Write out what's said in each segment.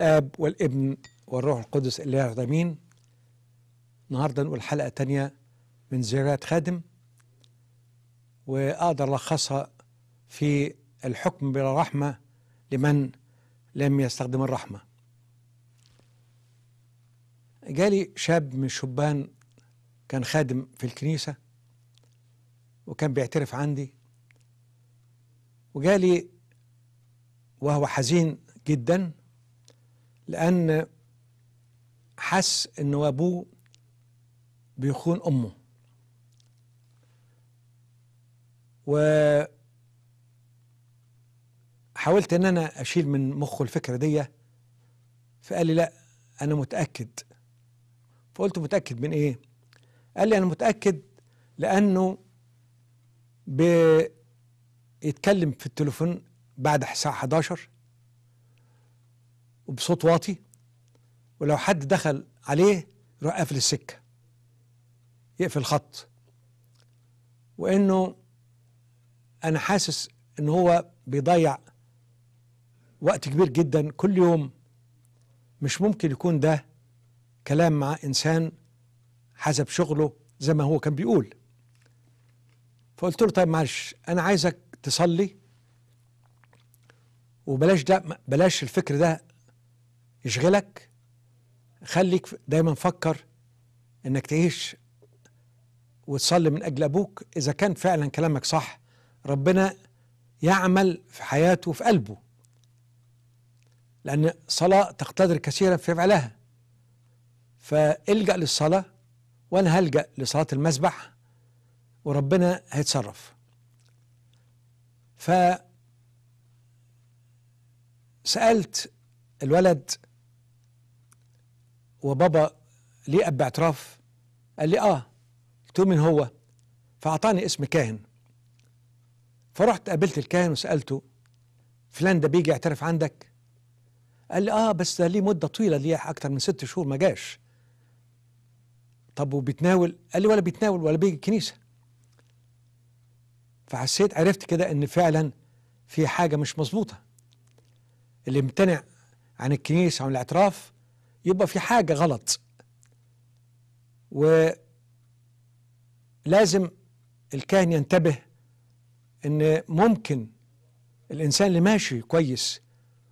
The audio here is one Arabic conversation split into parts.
الآب والابن والروح القدس الإله الضمين النهاردة نقول حلقة تانية من زيارات خادم وأقدر ألخصها في الحكم بلا رحمة لمن لم يستخدم الرحمة جالي شاب من الشبان كان خادم في الكنيسة وكان بيعترف عندي وجالي وهو حزين جدا لأن حس إن أبوه بيخون أمه و حاولت إن أنا أشيل من مخه الفكرة دي فقال لي لأ أنا متأكد فقلت متأكد من إيه؟ قال لي أنا متأكد لأنه بيتكلم في التليفون بعد الساعة 11 وبصوت واطي ولو حد دخل عليه يروح قافل السكه يقفل الخط وانه انا حاسس ان هو بيضيع وقت كبير جدا كل يوم مش ممكن يكون ده كلام مع انسان حسب شغله زي ما هو كان بيقول فقلت له طيب معلش انا عايزك تصلي وبلاش ده بلاش الفكر ده يشغلك خليك دايما فكر انك تعيش وتصلي من اجل ابوك اذا كان فعلا كلامك صح ربنا يعمل في حياته وفي قلبه لان صلاة تقتدر كثيرا في فعلها فالجا للصلاه وانا هلجا لصلاه المسبح وربنا هيتصرف ف سالت الولد وبابا ليه اب اعتراف قال لي اه قلت له مين هو فاعطاني اسم كاهن فرحت قابلت الكاهن وسالته فلان ده بيجي يعترف عندك قال لي اه بس ده ليه مده طويله ليه اكتر من ست شهور ما جاش طب وبيتناول قال لي ولا بيتناول ولا بيجي الكنيسه فحسيت عرفت كده ان فعلا في حاجه مش مظبوطه اللي امتنع عن الكنيسه عن الاعتراف يبقى في حاجة غلط ولازم الكاهن ينتبه ان ممكن الانسان اللي ماشي كويس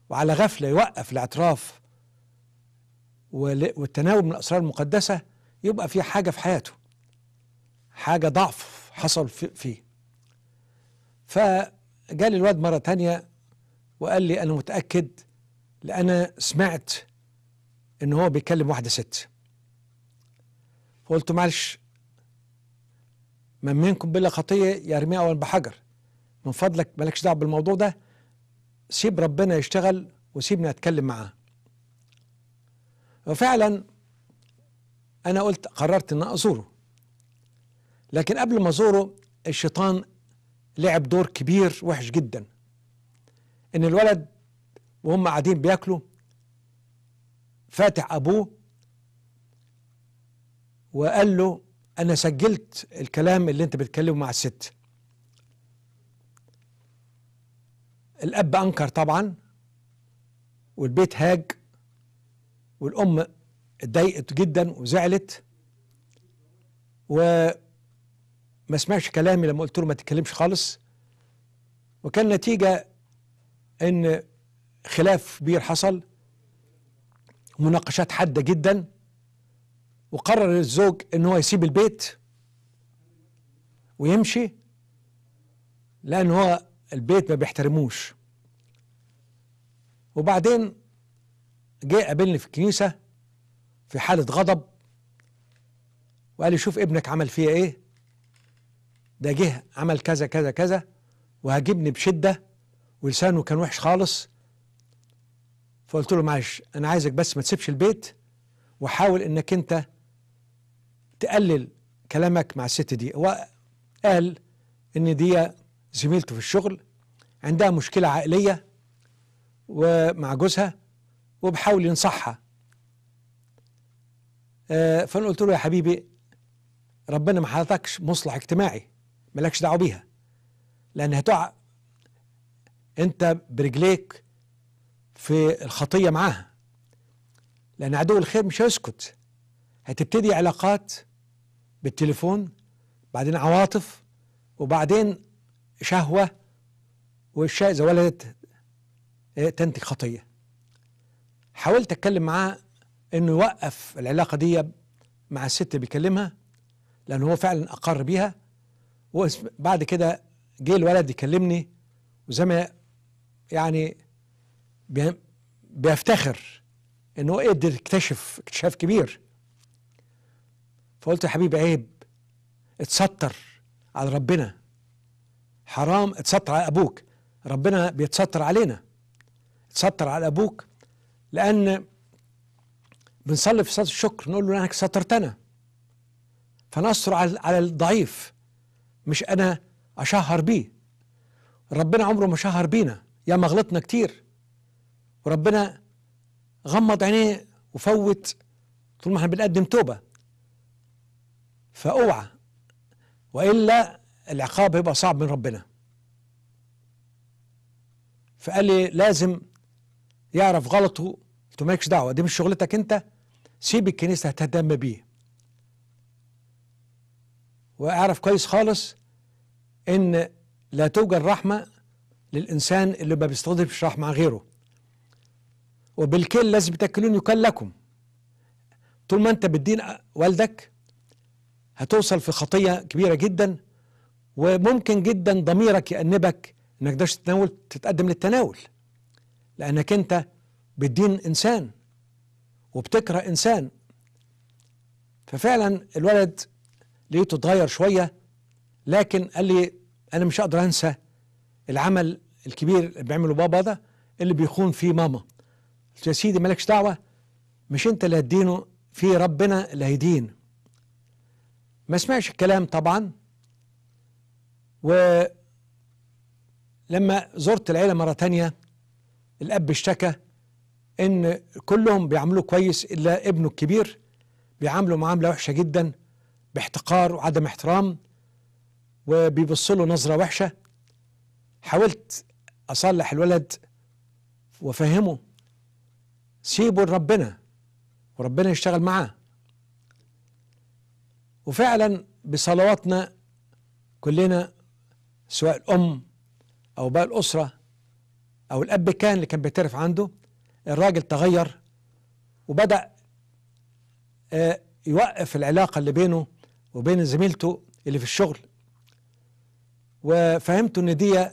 وعلى غفلة يوقف الاعتراف والتناوب من الأسرار المقدسة يبقى في حاجة في حياته حاجة ضعف حصل فيه فجالي الواد مرة تانية وقال لي أنا متأكد لأنا سمعت ان هو بيكلم واحده ست فقلت معلش من منكم بلا خطيه يرميها اولا بحجر من فضلك مالكش دعوه بالموضوع ده سيب ربنا يشتغل وسيبني اتكلم معاه وفعلا انا قلت قررت ان ازوره لكن قبل ما ازوره الشيطان لعب دور كبير وحش جدا ان الولد وهم قاعدين بياكلوا فاتح أبوه وقال له أنا سجلت الكلام اللي أنت بتكلمه مع الست الأب أنكر طبعا والبيت هاج والأم اتضايقت جدا وزعلت وما سمعش كلامي لما قلت له ما تتكلمش خالص وكان نتيجة إن خلاف كبير حصل مناقشات حاده جدا وقرر الزوج ان هو يسيب البيت ويمشي لان هو البيت ما بيحترموش وبعدين جه قابلني في الكنيسه في حاله غضب وقال لي شوف ابنك عمل فيا ايه ده جه عمل كذا كذا كذا وهجبني بشده ولسانه كان وحش خالص فقلت له معلش انا عايزك بس ما تسيبش البيت وحاول انك انت تقلل كلامك مع الست دي وقال ان دي زميلته في الشغل عندها مشكلة عائلية ومع جوزها وبحاول ينصحها آه، فانا قلت له يا حبيبي ربنا ما حضرتكش مصلح اجتماعي مالكش دعوه بيها لان هتقع انت برجليك في الخطية معاها لأن عدو الخير مش هيسكت هتبتدي علاقات بالتليفون بعدين عواطف وبعدين شهوة والشيء إذا ولدت إيه، تنتج خطية حاولت أتكلم معاه إنه يوقف العلاقة دي مع الست اللي بيكلمها لأن هو فعلا أقر بيها وبعد كده جه الولد يكلمني وزي ما يعني بيفتخر ان هو قدر يكتشف اكتشاف كبير فقلت يا حبيبي عيب اتستر على ربنا حرام اتستر على ابوك ربنا بيتستر علينا اتستر على ابوك لان بنصلي في صلاه الشكر نقول له انك سترتنا فنستر على على الضعيف مش انا اشهر بيه ربنا عمره ما شهر بينا ياما غلطنا كتير وربنا غمض عينيه وفوت طول ما احنا بنقدم توبه فاوعى والا العقاب هيبقى صعب من ربنا فقال لي لازم يعرف غلطه قلت مالكش دعوه دي مش شغلتك انت سيب الكنيسه هتهتم بيه واعرف كويس خالص ان لا توجد رحمه للانسان اللي ما بيستضيفش رحمه غيره وبالكل لازم تاكلون يكل لكم طول ما انت بتدين والدك هتوصل في خطيه كبيره جدا وممكن جدا ضميرك يأنبك انك تقدرش تتناول تتقدم للتناول لانك انت بتدين انسان وبتكره انسان ففعلا الولد لقيته اتغير شويه لكن قال لي انا مش هقدر انسى العمل الكبير اللي بيعمله بابا ده اللي بيخون فيه ماما يا سيدي مالكش دعوه مش انت اللي هتدينه في ربنا اللي هيدين ما سمعش الكلام طبعا ولما زرت العيله مره تانية الاب اشتكى ان كلهم بيعاملوه كويس الا ابنه الكبير بيعامله معامله وحشه جدا باحتقار وعدم احترام وبيبص له نظره وحشه حاولت اصلح الولد وافهمه سيبه لربنا وربنا يشتغل معاه وفعلا بصلواتنا كلنا سواء الأم أو بقى الأسرة أو الأب كان اللي كان بيعترف عنده الراجل تغير وبدأ آه، يوقف العلاقة اللي بينه وبين زميلته اللي في الشغل وفهمت ان دي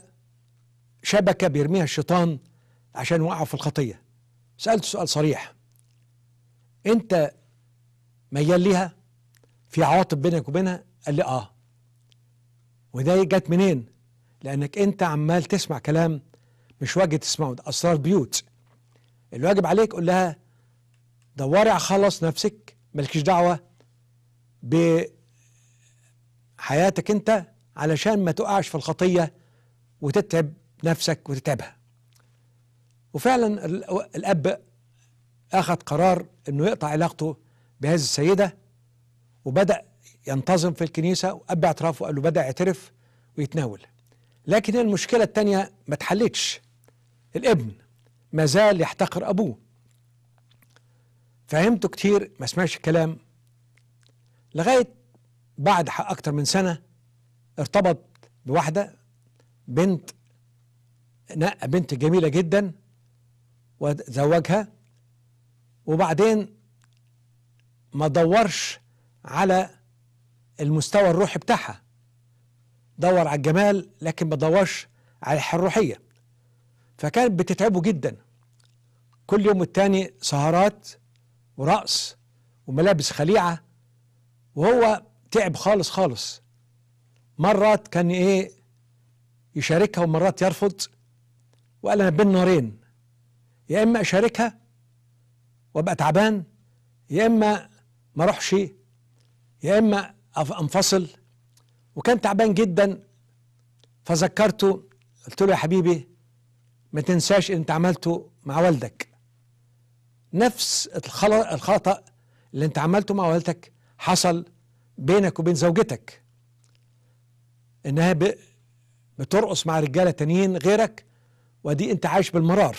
شبكة بيرميها الشيطان عشان يوقعه في الخطية سألت سؤال صريح أنت ميال ليها في عواطف بينك وبينها قال لي آه وده جت منين لأنك أنت عمال تسمع كلام مش واجب تسمعه ده أسرار بيوت الواجب عليك قول لها دوري على خلص نفسك مالكيش دعوة بحياتك أنت علشان ما تقعش في الخطية وتتعب نفسك وتتعبها وفعلا الأب أخذ قرار أنه يقطع علاقته بهذه السيدة وبدأ ينتظم في الكنيسة وأب اعترافه قال له بدأ يعترف ويتناول لكن المشكلة الثانيه ما اتحلتش الابن ما زال يحتقر أبوه فهمته كتير ما سمعش الكلام لغاية بعد أكتر من سنة ارتبط بواحدة بنت بنت جميلة جدا وزوجها وبعدين ما دورش على المستوى الروحي بتاعها دور على الجمال لكن ما دورش على الروحية فكانت بتتعبه جدا كل يوم التاني سهرات ورقص وملابس خليعة وهو تعب خالص خالص مرات كان ايه يشاركها ومرات يرفض وقال انا بين نارين يا إما أشاركها وأبقى تعبان يا إما ما أروحش يا إما أنفصل وكان تعبان جدا فذكرته قلت له يا حبيبي ما تنساش اللي أنت عملته مع والدك نفس الخطأ اللي أنت عملته مع والدك حصل بينك وبين زوجتك إنها بترقص مع رجالة تانيين غيرك ودي أنت عايش بالمرار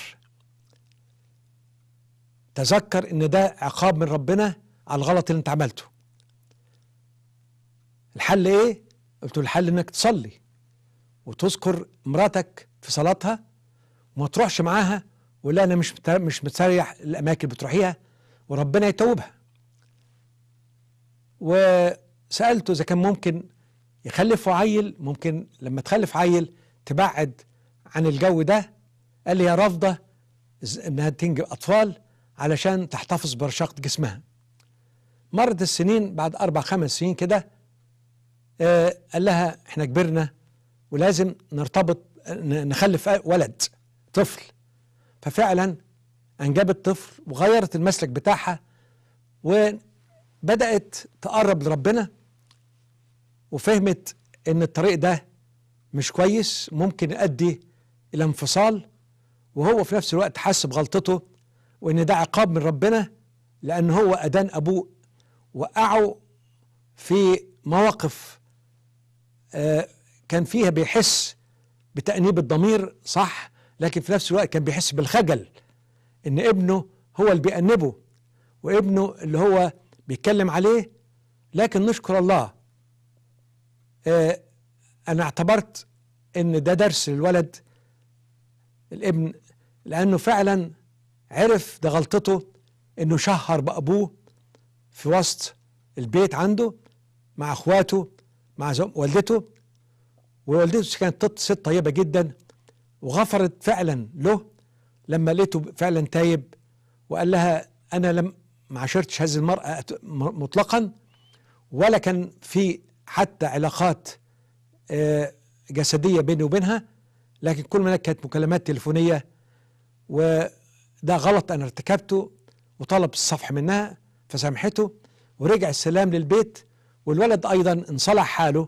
تذكر ان ده عقاب من ربنا على الغلط اللي انت عملته الحل ايه قلت له الحل انك تصلي وتذكر مراتك في صلاتها وما تروحش معاها ولا انا مش مش متسريح الاماكن بتروحيها وربنا يتوبها وسالته اذا كان ممكن يخلف عيل ممكن لما تخلف عيل تبعد عن الجو ده قال لي يا رافضه انها تنجب اطفال علشان تحتفظ برشاقة جسمها مرت السنين بعد أربع خمس سنين كده آه قال لها احنا كبرنا ولازم نرتبط نخلف ولد طفل ففعلا أنجبت طفل وغيرت المسلك بتاعها وبدأت تقرب لربنا وفهمت ان الطريق ده مش كويس ممكن يؤدي الى انفصال وهو في نفس الوقت حس بغلطته وإن ده عقاب من ربنا لأن هو أدان أبوه وقعوا في مواقف آه، كان فيها بيحس بتأنيب الضمير صح لكن في نفس الوقت كان بيحس بالخجل إن ابنه هو اللي بيأنبه وابنه اللي هو بيتكلم عليه لكن نشكر الله آه، أنا اعتبرت إن ده درس للولد الابن لأنه فعلا عرف ده غلطته انه شهر بأبوه في وسط البيت عنده مع اخواته مع والدته ووالدته كانت ست طيبة جدا وغفرت فعلا له لما لقيته فعلا تايب وقال لها انا لم ما عاشرتش هذه المرأة مطلقا ولا كان في حتى علاقات آه، جسدية بيني وبينها لكن كل ما كانت مكالمات تليفونية و ده غلط أنا ارتكبته وطلب الصفح منها فسامحته ورجع السلام للبيت والولد أيضا انصلح حاله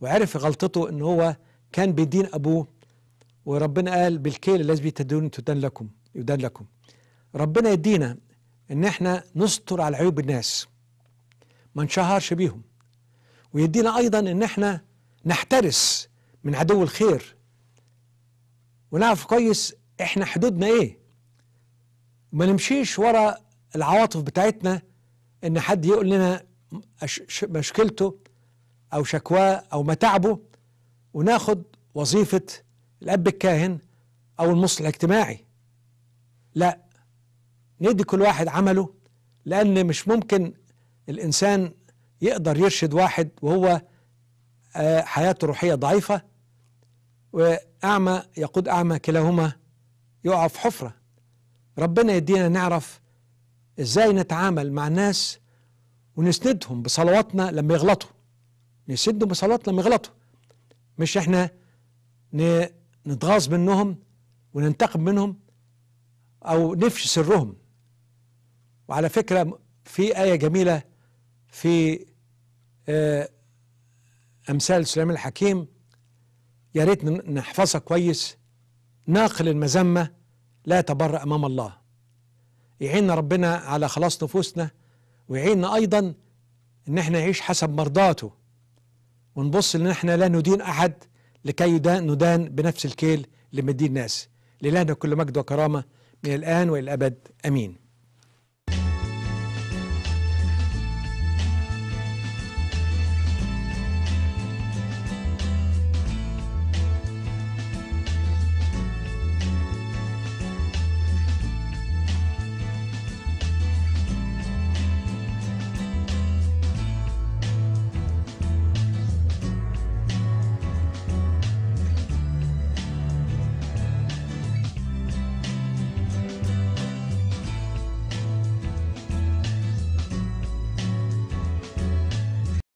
وعرف غلطته أن هو كان بيدين أبوه وربنا قال بالكيل الذي تدون تدان لكم يدان لكم ربنا يدينا ان احنا نستر على عيوب الناس ما نشهرش بيهم ويدينا ايضا ان احنا نحترس من عدو الخير ونعرف كويس احنا حدودنا ايه ما نمشيش ورا العواطف بتاعتنا ان حد يقول لنا مشكلته او شكواه او متاعبه وناخد وظيفه الاب الكاهن او المصلح الاجتماعي لا ندي كل واحد عمله لان مش ممكن الانسان يقدر يرشد واحد وهو آه، حياته الروحيه ضعيفه واعمى يقود اعمى كلاهما يقع في حفره ربنا يدينا نعرف ازاي نتعامل مع الناس ونسندهم بصلواتنا لما يغلطوا نسندهم بصلواتنا لما يغلطوا مش احنا نتغاظ منهم وننتقم منهم او نفشي سرهم وعلى فكرة في آية جميلة في آه، أمثال سليمان الحكيم يا ريت نحفظها كويس ناقل المذمة لا تبر أمام الله يعيننا ربنا على خلاص نفوسنا ويعيننا أيضا إن احنا نعيش حسب مرضاته ونبص إن احنا لا ندين أحد لكي ندان بنفس الكيل لمدين الناس لله كل مجد وكرامة من الآن وإلى الأبد أمين